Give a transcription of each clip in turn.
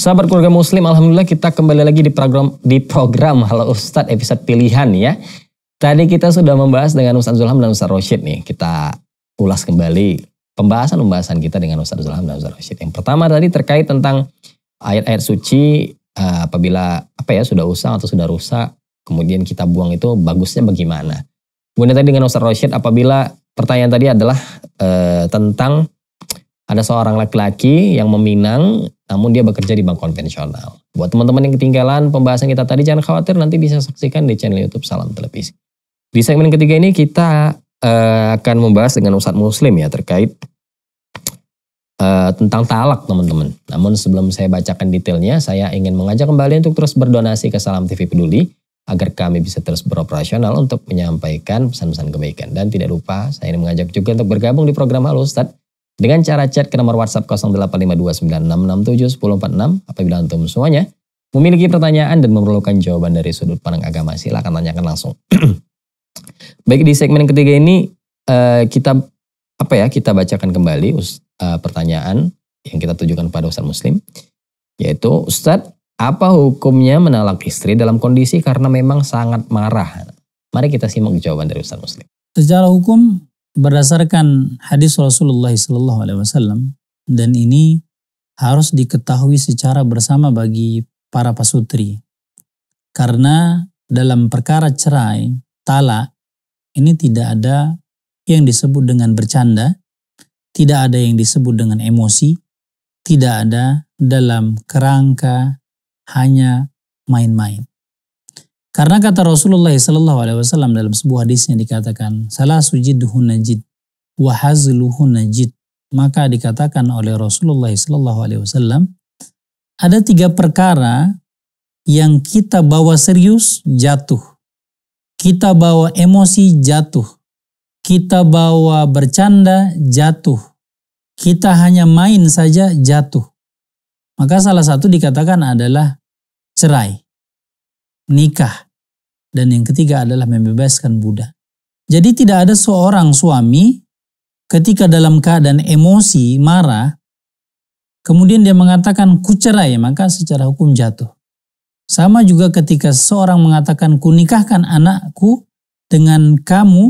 Sahabat keluarga muslim, Alhamdulillah kita kembali lagi di program, di program Halo Ustadz episode pilihan ya. Tadi kita sudah membahas dengan Ustadz Zulham dan Ustadz Roshid nih. Kita ulas kembali pembahasan-pembahasan kita dengan Ustadz Zulham dan Ustadz Roshid. Yang pertama tadi terkait tentang ayat-ayat suci eh, apabila apa ya sudah usang atau sudah rusak kemudian kita buang itu bagusnya bagaimana. Kemudian tadi dengan Ustaz Rashid, apabila pertanyaan tadi adalah e, tentang ada seorang laki-laki yang meminang namun dia bekerja di bank konvensional. Buat teman-teman yang ketinggalan pembahasan kita tadi jangan khawatir nanti bisa saksikan di channel YouTube Salam Televisi. Di segmen ketiga ini kita e, akan membahas dengan Ustaz Muslim ya terkait uh, tentang talak teman-teman. Namun sebelum saya bacakan detailnya, saya ingin mengajak kembali untuk terus berdonasi ke Salam TV Peduli agar kami bisa terus beroperasional untuk menyampaikan pesan-pesan kebaikan. Dan tidak lupa, saya ingin mengajak juga untuk bergabung di program Halo Ustadz dengan cara chat ke nomor WhatsApp 085296671046 apabila antum semuanya memiliki pertanyaan dan memerlukan jawaban dari sudut pandang agama silakan tanyakan langsung. Baik di segmen ketiga ini eh, kita apa ya kita bacakan kembali eh, pertanyaan yang kita tujukan pada Ustaz Muslim yaitu Ustadz apa hukumnya menalak istri dalam kondisi karena memang sangat marah? Mari kita simak jawaban dari Ustaz Muslim. Secara hukum berdasarkan hadis Rasulullah Sallallahu Alaihi Wasallam dan ini harus diketahui secara bersama bagi para pasutri karena dalam perkara cerai talak ini tidak ada yang disebut dengan bercanda, tidak ada yang disebut dengan emosi, tidak ada dalam kerangka hanya main-main. Karena kata Rasulullah SAW Alaihi Wasallam dalam sebuah hadis yang dikatakan, salah sujud najid, najid. Maka dikatakan oleh Rasulullah SAW Alaihi Wasallam, ada tiga perkara yang kita bawa serius jatuh, kita bawa emosi jatuh, kita bawa bercanda jatuh, kita hanya main saja jatuh. Maka salah satu dikatakan adalah cerai, nikah, dan yang ketiga adalah membebaskan budak. Jadi tidak ada seorang suami ketika dalam keadaan emosi, marah, kemudian dia mengatakan ku cerai, maka secara hukum jatuh. Sama juga ketika seorang mengatakan ku nikahkan anakku dengan kamu,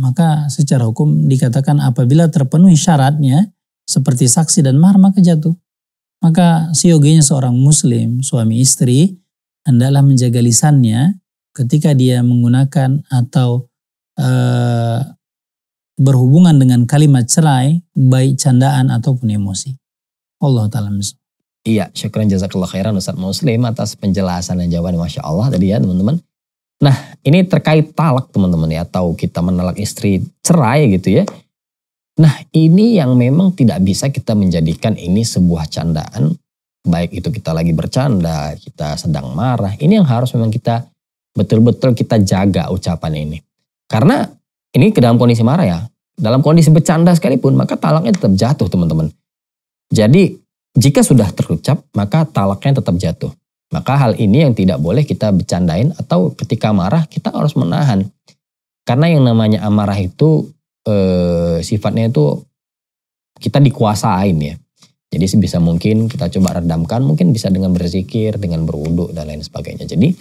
maka secara hukum dikatakan apabila terpenuhi syaratnya seperti saksi dan mahar maka jatuh. Maka siogenya seorang muslim, suami istri, hendaklah menjaga lisannya ketika dia menggunakan atau e, berhubungan dengan kalimat cerai, baik candaan ataupun emosi. Allah Ta'ala Iya, syukuran jazakallah khairan Ustaz Muslim atas penjelasan dan jawaban Masya Allah tadi ya teman-teman. Nah ini terkait talak teman-teman ya, atau kita menolak istri cerai gitu ya. Nah ini yang memang tidak bisa kita menjadikan ini sebuah candaan. Baik itu kita lagi bercanda, kita sedang marah. Ini yang harus memang kita betul-betul kita jaga ucapan ini. Karena ini ke dalam kondisi marah ya. Dalam kondisi bercanda sekalipun maka talaknya tetap jatuh teman-teman. Jadi jika sudah terucap maka talaknya tetap jatuh. Maka hal ini yang tidak boleh kita bercandain atau ketika marah kita harus menahan. Karena yang namanya amarah itu eh, sifatnya itu kita dikuasain ya. Jadi sebisa mungkin kita coba redamkan, mungkin bisa dengan berzikir, dengan berwudhu dan lain sebagainya. Jadi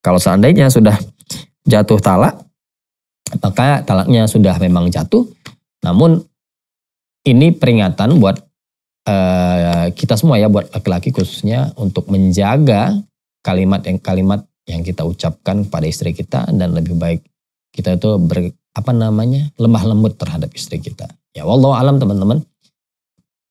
kalau seandainya sudah jatuh talak, maka talaknya sudah memang jatuh. Namun ini peringatan buat eh, kita semua ya, buat laki-laki khususnya untuk menjaga kalimat yang kalimat yang kita ucapkan pada istri kita dan lebih baik kita itu ber, apa namanya lemah lembut terhadap istri kita. Ya Allah alam teman-teman.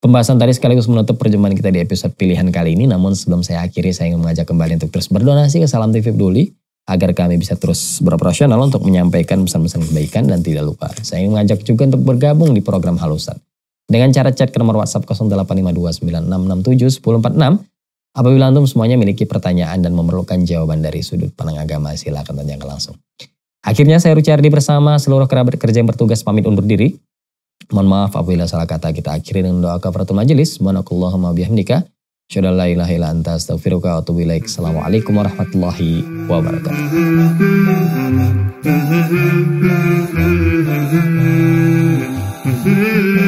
Pembahasan tadi sekaligus menutup perjumpaan kita di episode pilihan kali ini. Namun sebelum saya akhiri, saya ingin mengajak kembali untuk terus berdonasi ke Salam TV Peduli agar kami bisa terus beroperasional untuk menyampaikan pesan-pesan kebaikan dan tidak lupa. Saya ingin mengajak juga untuk bergabung di program Halusan. Dengan cara chat ke nomor WhatsApp 085296671046 Apabila antum semuanya memiliki pertanyaan dan memerlukan jawaban dari sudut pandang agama, silakan tanya langsung. Akhirnya saya Rucardi bersama seluruh kerabat kerja yang bertugas pamit undur diri. Mohon maaf apabila salah kata kita akhiri dengan doa kafaratul majelis. Subhanakallahumma bihamdika. Syadallah ilaha ila anta astaghfiruka wa atubu ilaik. Assalamualaikum warahmatullahi wabarakatuh.